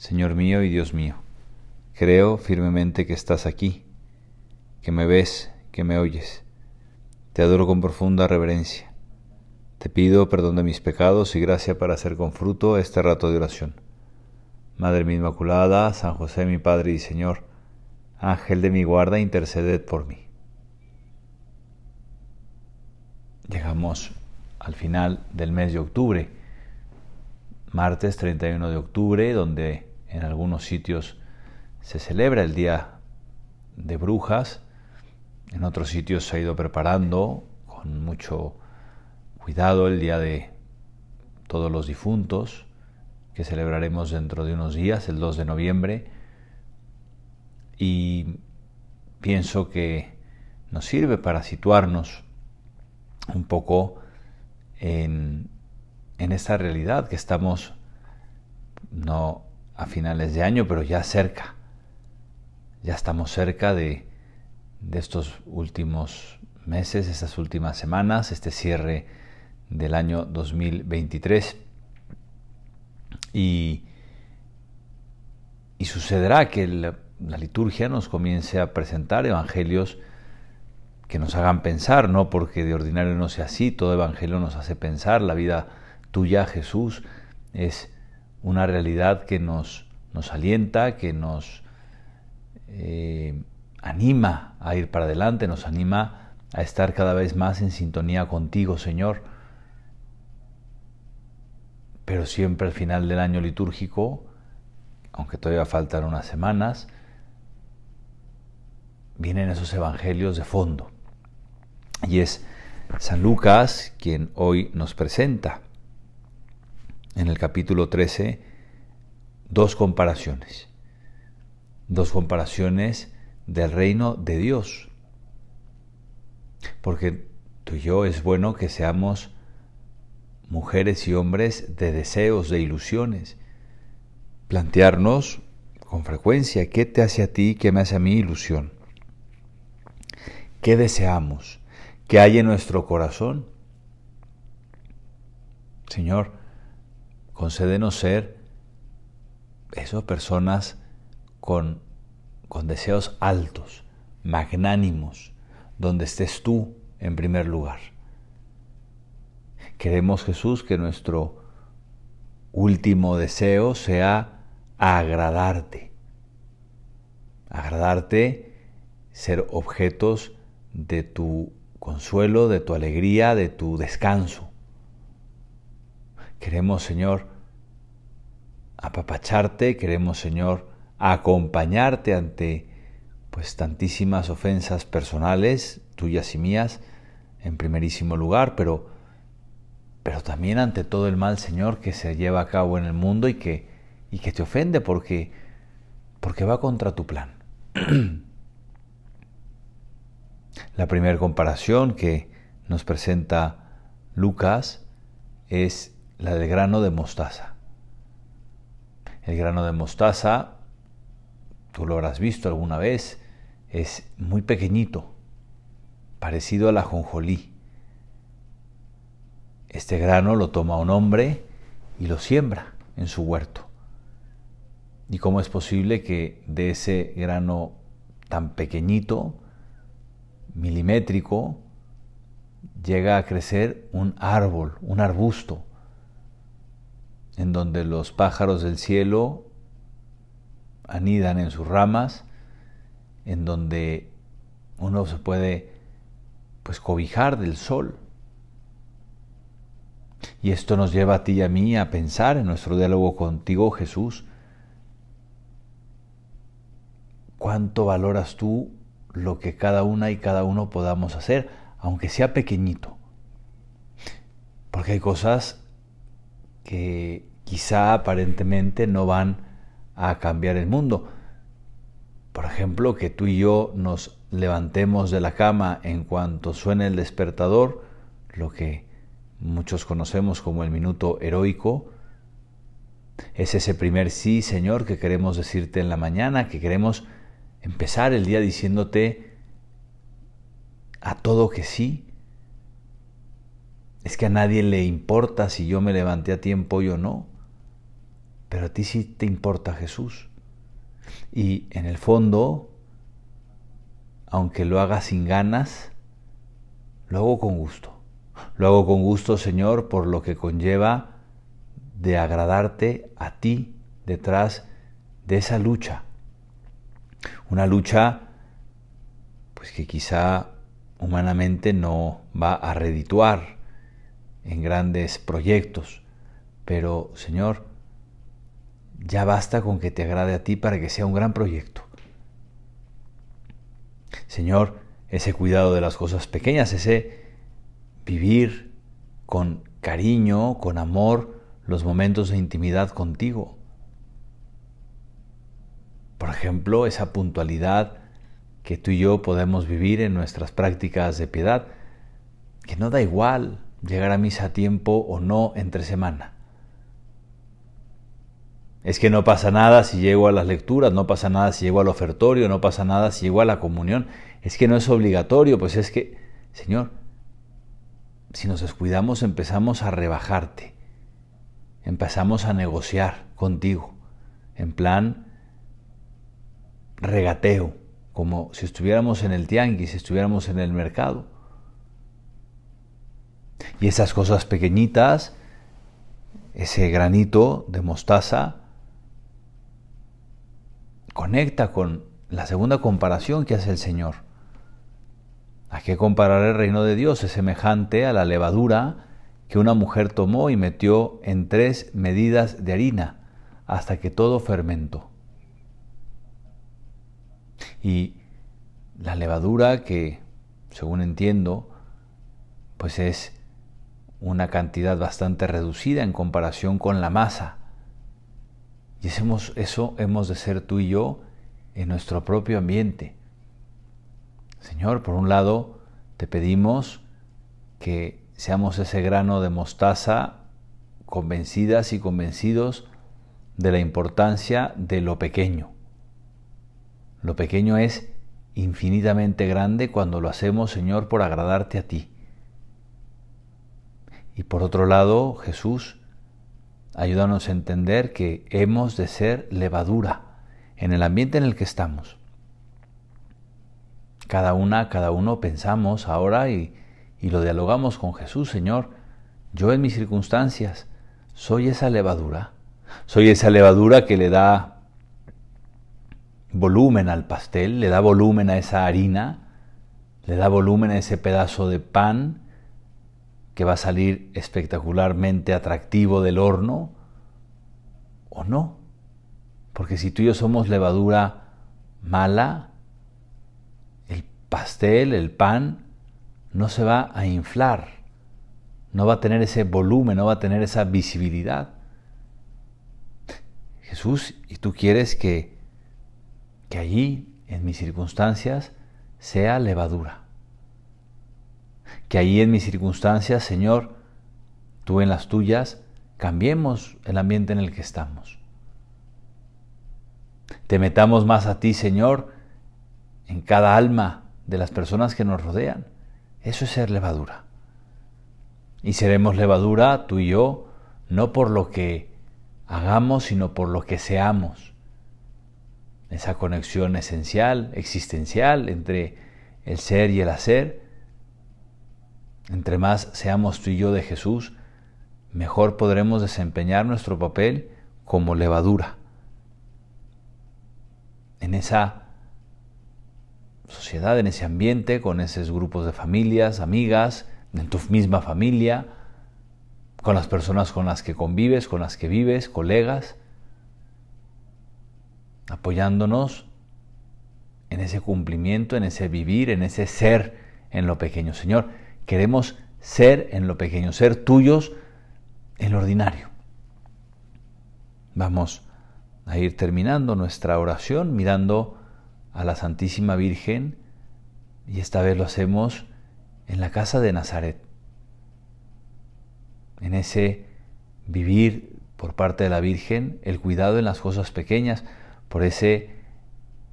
Señor mío y Dios mío, creo firmemente que estás aquí, que me ves, que me oyes. Te adoro con profunda reverencia. Te pido perdón de mis pecados y gracia para hacer con fruto este rato de oración. Madre mi Inmaculada, San José mi Padre y Señor, Ángel de mi guarda, interceded por mí. Llegamos al final del mes de octubre, martes 31 de octubre, donde en algunos sitios se celebra el Día de Brujas, en otros sitios se ha ido preparando con mucho cuidado el Día de Todos los Difuntos, que celebraremos dentro de unos días, el 2 de noviembre, y pienso que nos sirve para situarnos un poco en, en esta realidad que estamos no a finales de año, pero ya cerca. Ya estamos cerca de, estos últimos meses, estas últimas semanas, este cierre del año 2023. Y, y sucederá que la liturgia nos comience a presentar evangelios que nos hagan pensar, no porque de ordinario no sea así, todo evangelio nos hace pensar, la vida tuya, Jesús, es una realidad que nos, nos alienta, que nos eh, anima a ir para adelante, nos anima a estar cada vez más en sintonía contigo, Señor. Pero siempre al final del año litúrgico, aunque todavía faltan unas semanas, vienen esos evangelios de fondo. Y es San Lucas quien hoy nos presenta en el capítulo 13 dos comparaciones. Dos comparaciones del reino de Dios. Porque tú y yo es bueno que seamos mujeres y hombres de deseos, de ilusiones. Plantearnos con frecuencia qué te hace a ti, qué me hace a mí ilusión. ¿Qué deseamos? ¿Qué hay en nuestro corazón? Señor, Concédenos ser esas personas con, con deseos altos, magnánimos, donde estés tú en primer lugar. Queremos, Jesús, que nuestro último deseo sea agradarte. Agradarte, ser objetos de tu consuelo, de tu alegría, de tu descanso. Queremos, Señor, apapacharte, queremos, Señor, acompañarte ante pues tantísimas ofensas personales, tuyas y mías, en primerísimo lugar, pero pero también ante todo el mal, Señor, que se lleva a cabo en el mundo y que y que te ofende porque porque va contra tu plan. La primera comparación que nos presenta Lucas es la del grano de mostaza. El grano de mostaza, tú lo habrás visto alguna vez, es muy pequeñito, parecido a la jonjolí. Este grano lo toma un hombre y lo siembra en su huerto. ¿Y cómo es posible que de ese grano tan pequeñito, milimétrico, llega a crecer un árbol, un arbusto? en donde los pájaros del cielo anidan en sus ramas, en donde uno se puede pues cobijar del sol. Y esto nos lleva a ti y a mí a pensar en nuestro diálogo contigo, Jesús. ¿Cuánto valoras tú lo que cada una y cada uno podamos hacer, aunque sea pequeñito? Porque hay cosas que quizá aparentemente no van a cambiar el mundo. Por ejemplo, que tú y yo nos levantemos de la cama en cuanto suene el despertador, lo que muchos conocemos como el minuto heroico, es ese primer sí, Señor, que queremos decirte en la mañana, que queremos empezar el día diciéndote a todo que sí, es que a nadie le importa si yo me levanté a tiempo y o no, pero a ti sí te importa Jesús. Y en el fondo, aunque lo haga sin ganas, lo hago con gusto. Lo hago con gusto, Señor, por lo que conlleva de agradarte a ti detrás de esa lucha. Una lucha pues que quizá humanamente no va a redituar, en grandes proyectos, pero Señor, ya basta con que te agrade a ti para que sea un gran proyecto. Señor, ese cuidado de las cosas pequeñas, ese vivir con cariño, con amor, los momentos de intimidad contigo. Por ejemplo, esa puntualidad que tú y yo podemos vivir en nuestras prácticas de piedad, que no da igual llegar a misa a tiempo o no entre semana. Es que no pasa nada si llego a las lecturas, no pasa nada si llego al ofertorio, no pasa nada si llego a la comunión. Es que no es obligatorio, pues es que, Señor, si nos descuidamos empezamos a rebajarte, empezamos a negociar contigo, en plan regateo, como si estuviéramos en el tianguis, si estuviéramos en el mercado. Y esas cosas pequeñitas, ese granito de mostaza, conecta con la segunda comparación que hace el Señor. ¿A qué comparar el reino de Dios? Es semejante a la levadura que una mujer tomó y metió en tres medidas de harina hasta que todo fermentó. Y la levadura que, según entiendo, pues es una cantidad bastante reducida en comparación con la masa. Y eso hemos de ser tú y yo en nuestro propio ambiente. Señor, por un lado, te pedimos que seamos ese grano de mostaza convencidas y convencidos de la importancia de lo pequeño. Lo pequeño es infinitamente grande cuando lo hacemos, Señor, por agradarte a ti. Y por otro lado, Jesús, ayúdanos a entender que hemos de ser levadura en el ambiente en el que estamos. Cada una, cada uno pensamos ahora y, y lo dialogamos con Jesús, Señor. Yo en mis circunstancias soy esa levadura. Soy esa levadura que le da volumen al pastel, le da volumen a esa harina, le da volumen a ese pedazo de pan que va a salir espectacularmente atractivo del horno o no. Porque si tú y yo somos levadura mala, el pastel, el pan, no se va a inflar, no va a tener ese volumen, no va a tener esa visibilidad. Jesús, y tú quieres que, que allí, en mis circunstancias, sea levadura. Que ahí en mis circunstancias, Señor, tú en las tuyas, cambiemos el ambiente en el que estamos. Te metamos más a ti, Señor, en cada alma de las personas que nos rodean. Eso es ser levadura. Y seremos levadura, tú y yo, no por lo que hagamos, sino por lo que seamos. Esa conexión esencial, existencial, entre el ser y el hacer, entre más seamos tú y yo de Jesús, mejor podremos desempeñar nuestro papel como levadura en esa sociedad, en ese ambiente, con esos grupos de familias, amigas, en tu misma familia, con las personas con las que convives, con las que vives, colegas, apoyándonos en ese cumplimiento, en ese vivir, en ese ser en lo pequeño. Señor, Queremos ser en lo pequeño, ser tuyos en lo ordinario. Vamos a ir terminando nuestra oración mirando a la Santísima Virgen y esta vez lo hacemos en la casa de Nazaret, en ese vivir por parte de la Virgen el cuidado en las cosas pequeñas, por ese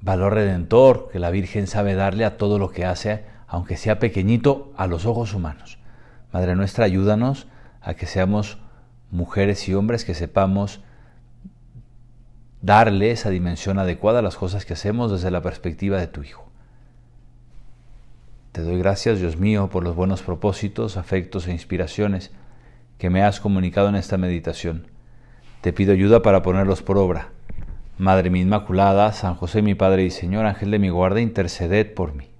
valor redentor que la Virgen sabe darle a todo lo que hace aunque sea pequeñito a los ojos humanos. Madre nuestra, ayúdanos a que seamos mujeres y hombres que sepamos darle esa dimensión adecuada a las cosas que hacemos desde la perspectiva de tu Hijo. Te doy gracias, Dios mío, por los buenos propósitos, afectos e inspiraciones que me has comunicado en esta meditación. Te pido ayuda para ponerlos por obra. Madre mi Inmaculada, San José mi Padre y Señor, Ángel de mi guarda, interceded por mí.